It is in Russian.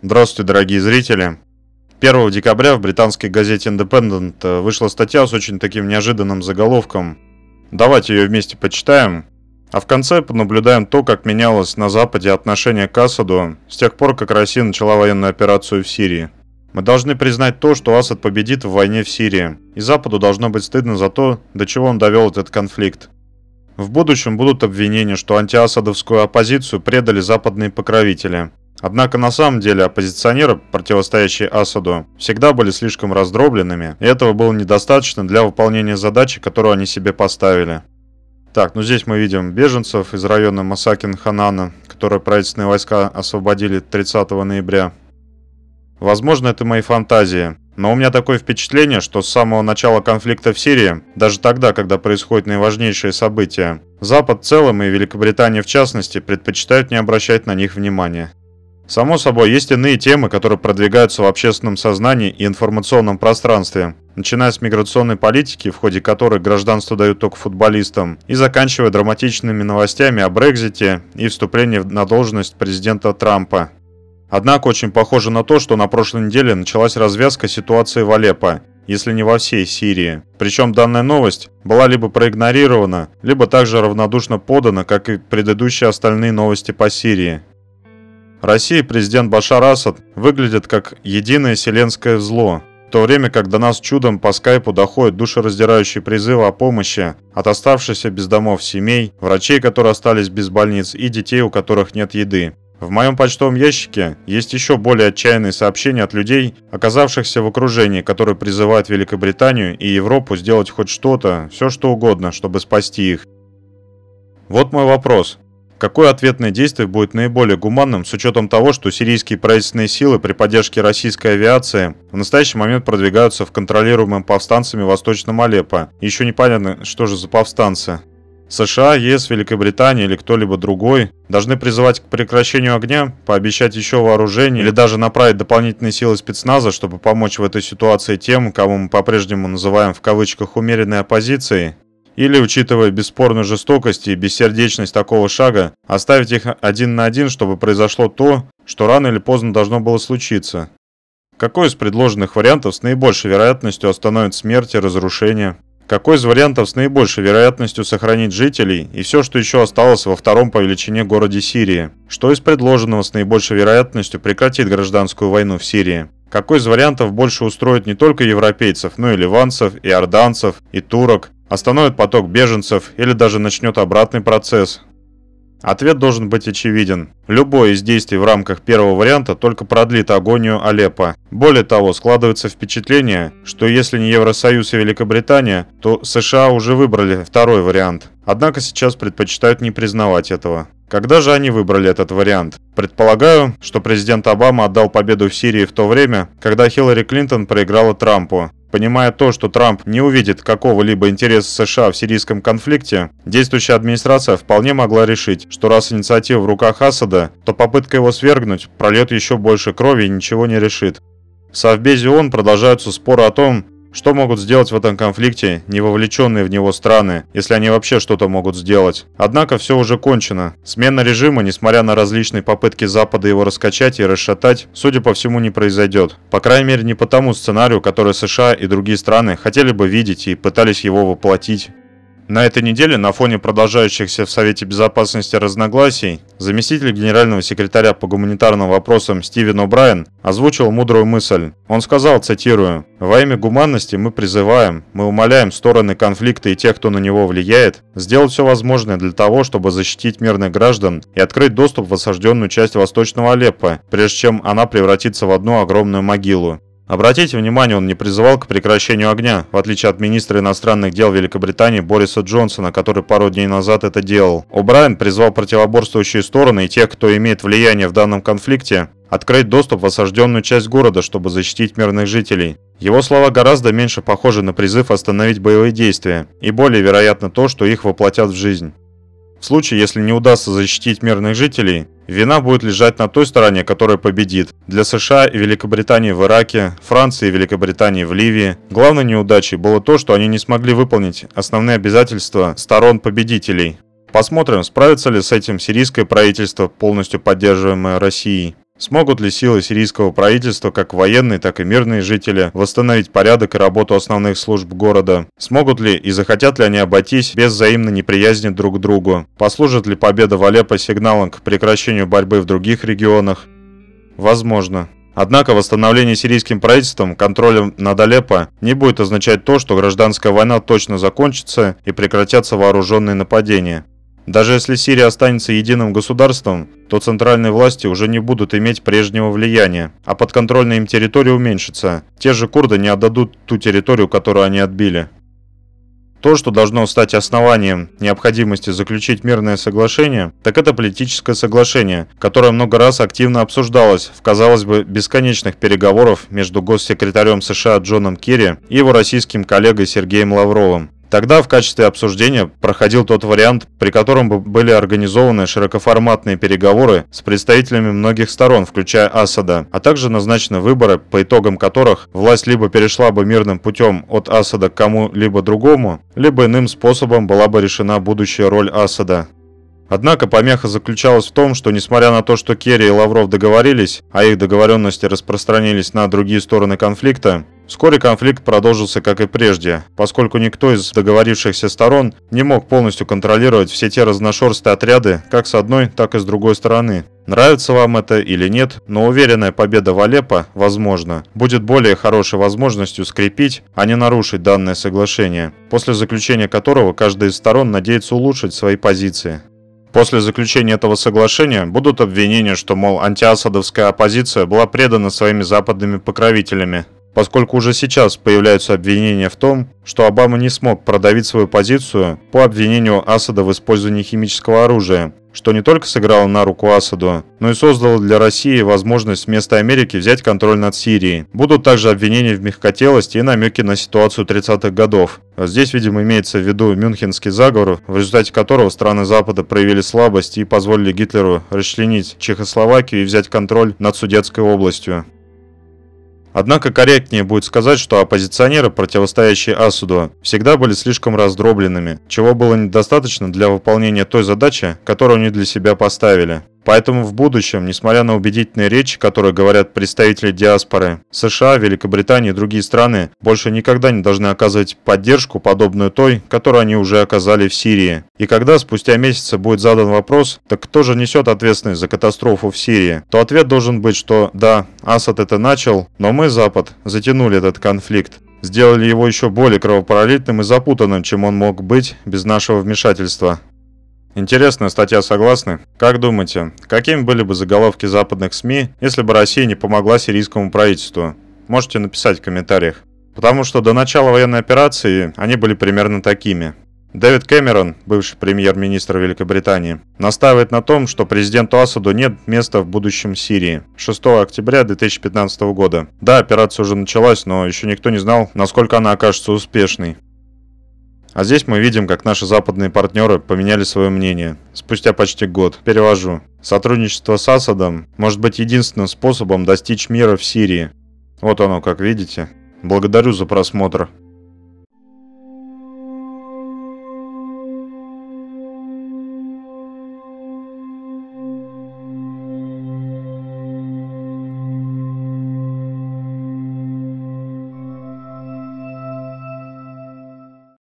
Здравствуйте, дорогие зрители. 1 декабря в британской газете Independent вышла статья с очень таким неожиданным заголовком. Давайте ее вместе почитаем. А в конце понаблюдаем то, как менялось на Западе отношение к Асаду с тех пор, как Россия начала военную операцию в Сирии. Мы должны признать то, что Асад победит в войне в Сирии, и Западу должно быть стыдно за то, до чего он довел этот конфликт. В будущем будут обвинения, что антиасадовскую оппозицию предали западные покровители – Однако на самом деле оппозиционеры, противостоящие Асаду, всегда были слишком раздробленными, и этого было недостаточно для выполнения задачи, которую они себе поставили. Так, ну здесь мы видим беженцев из района Масакин-Ханана, которые правительственные войска освободили 30 ноября. Возможно, это мои фантазии, но у меня такое впечатление, что с самого начала конфликта в Сирии, даже тогда, когда происходят наиважнейшие события, Запад в целом и Великобритания в частности предпочитают не обращать на них внимания. Само собой, есть иные темы, которые продвигаются в общественном сознании и информационном пространстве, начиная с миграционной политики, в ходе которой гражданство дают только футболистам, и заканчивая драматичными новостями о Брекзите и вступлении на должность президента Трампа. Однако очень похоже на то, что на прошлой неделе началась развязка ситуации в Алеппо, если не во всей Сирии. Причем данная новость была либо проигнорирована, либо также равнодушно подана, как и предыдущие остальные новости по Сирии. России президент Башар Асад выглядят как единое вселенское зло, в то время как до нас чудом по скайпу доходят душераздирающие призывы о помощи от оставшихся без домов семей, врачей, которые остались без больниц, и детей, у которых нет еды. В моем почтовом ящике есть еще более отчаянные сообщения от людей, оказавшихся в окружении, которые призывают Великобританию и Европу сделать хоть что-то, все что угодно, чтобы спасти их. Вот мой вопрос. Какое ответное действие будет наиболее гуманным с учетом того, что сирийские правительственные силы при поддержке российской авиации в настоящий момент продвигаются в контролируемом повстанцами Восточном Алеппо? Еще непонятно, что же за повстанцы. США, ЕС, Великобритания или кто-либо другой должны призывать к прекращению огня, пообещать еще вооружение или даже направить дополнительные силы спецназа, чтобы помочь в этой ситуации тем, кого мы по-прежнему называем в кавычках умеренной оппозицией, или, учитывая бесспорную жестокость и бессердечность такого шага, оставить их один на один, чтобы произошло то, что рано или поздно должно было случиться. Какой из предложенных вариантов с наибольшей вероятностью остановит смерть и разрушение? Какой из вариантов с наибольшей вероятностью сохранить жителей и все, что еще осталось во втором по величине городе Сирии? Что из предложенного с наибольшей вероятностью прекратит гражданскую войну в Сирии? Какой из вариантов больше устроит не только европейцев, но и ливанцев, и орданцев, и турок, остановит поток беженцев или даже начнет обратный процесс? Ответ должен быть очевиден. Любое из действий в рамках первого варианта только продлит агонию Алеппо. Более того, складывается впечатление, что если не Евросоюз и Великобритания, то США уже выбрали второй вариант. Однако сейчас предпочитают не признавать этого. Когда же они выбрали этот вариант? Предполагаю, что президент Обама отдал победу в Сирии в то время, когда Хиллари Клинтон проиграла Трампу. Понимая то, что Трамп не увидит какого-либо интереса США в сирийском конфликте, действующая администрация вполне могла решить, что раз инициатива в руках Асада, то попытка его свергнуть прольет еще больше крови и ничего не решит. В Совбезе ООН продолжаются споры о том, что могут сделать в этом конфликте не вовлеченные в него страны, если они вообще что-то могут сделать? Однако все уже кончено. Смена режима, несмотря на различные попытки Запада его раскачать и расшатать, судя по всему, не произойдет. По крайней мере, не по тому сценарию, который США и другие страны хотели бы видеть и пытались его воплотить. На этой неделе на фоне продолжающихся в Совете Безопасности разногласий заместитель генерального секретаря по гуманитарным вопросам Стивен О'Брайен озвучил мудрую мысль. Он сказал, цитирую, «Во имя гуманности мы призываем, мы умоляем стороны конфликта и тех, кто на него влияет, сделать все возможное для того, чтобы защитить мирных граждан и открыть доступ в осажденную часть восточного Алеппо, прежде чем она превратится в одну огромную могилу. Обратите внимание, он не призывал к прекращению огня, в отличие от министра иностранных дел Великобритании Бориса Джонсона, который пару дней назад это делал. О'Брайен призвал противоборствующие стороны и тех, кто имеет влияние в данном конфликте, открыть доступ в осажденную часть города, чтобы защитить мирных жителей. Его слова гораздо меньше похожи на призыв остановить боевые действия, и более вероятно то, что их воплотят в жизнь. В случае, если не удастся защитить мирных жителей, Вина будет лежать на той стороне, которая победит. Для США и Великобритании в Ираке, Франции и Великобритании в Ливии главной неудачей было то, что они не смогли выполнить основные обязательства сторон победителей. Посмотрим, справится ли с этим сирийское правительство, полностью поддерживаемое Россией. Смогут ли силы сирийского правительства, как военные, так и мирные жители, восстановить порядок и работу основных служб города? Смогут ли и захотят ли они обойтись без взаимной неприязни друг к другу? Послужит ли победа в Алеппо сигналом к прекращению борьбы в других регионах? Возможно. Однако восстановление сирийским правительством контролем над Алеппо не будет означать то, что гражданская война точно закончится и прекратятся вооруженные нападения. Даже если Сирия останется единым государством, то центральные власти уже не будут иметь прежнего влияния, а подконтрольная им территория уменьшится. Те же курды не отдадут ту территорию, которую они отбили. То, что должно стать основанием необходимости заключить мирное соглашение, так это политическое соглашение, которое много раз активно обсуждалось в, казалось бы, бесконечных переговоров между госсекретарем США Джоном Керри и его российским коллегой Сергеем Лавровым. Тогда в качестве обсуждения проходил тот вариант, при котором были организованы широкоформатные переговоры с представителями многих сторон, включая Асада, а также назначены выборы, по итогам которых власть либо перешла бы мирным путем от Асада к кому-либо другому, либо иным способом была бы решена будущая роль Асада. Однако помеха заключалась в том, что несмотря на то, что Керри и Лавров договорились, а их договоренности распространились на другие стороны конфликта, Вскоре конфликт продолжился как и прежде, поскольку никто из договорившихся сторон не мог полностью контролировать все те разношерстые отряды как с одной, так и с другой стороны. Нравится вам это или нет, но уверенная победа в Алеппо, возможно, будет более хорошей возможностью скрепить, а не нарушить данное соглашение, после заключения которого каждая из сторон надеется улучшить свои позиции. После заключения этого соглашения будут обвинения, что, мол, антиасадовская оппозиция была предана своими западными покровителями, поскольку уже сейчас появляются обвинения в том, что Обама не смог продавить свою позицию по обвинению Асада в использовании химического оружия, что не только сыграло на руку Асаду, но и создало для России возможность вместо Америки взять контроль над Сирией. Будут также обвинения в мягкотелости и намеки на ситуацию 30-х годов. Здесь, видимо, имеется в виду мюнхенский заговор, в результате которого страны Запада проявили слабость и позволили Гитлеру расчленить Чехословакию и взять контроль над Судетской областью. Однако корректнее будет сказать, что оппозиционеры, противостоящие Асуду, всегда были слишком раздробленными, чего было недостаточно для выполнения той задачи, которую они для себя поставили. Поэтому в будущем, несмотря на убедительные речи, которые говорят представители диаспоры, США, Великобритании и другие страны больше никогда не должны оказывать поддержку, подобную той, которую они уже оказали в Сирии. И когда спустя месяцы будет задан вопрос, так кто же несет ответственность за катастрофу в Сирии, то ответ должен быть, что да, Асад это начал, но мы, Запад, затянули этот конфликт сделали его еще более кровопролитным и запутанным, чем он мог быть без нашего вмешательства. Интересная статья, согласны? Как думаете, какими были бы заголовки западных СМИ, если бы Россия не помогла сирийскому правительству? Можете написать в комментариях. Потому что до начала военной операции они были примерно такими. Дэвид Кэмерон, бывший премьер-министр Великобритании, настаивает на том, что президенту Асаду нет места в будущем Сирии. 6 октября 2015 года. Да, операция уже началась, но еще никто не знал, насколько она окажется успешной. А здесь мы видим, как наши западные партнеры поменяли свое мнение. Спустя почти год. Перевожу. Сотрудничество с Асадом может быть единственным способом достичь мира в Сирии. Вот оно, как видите. Благодарю за просмотр.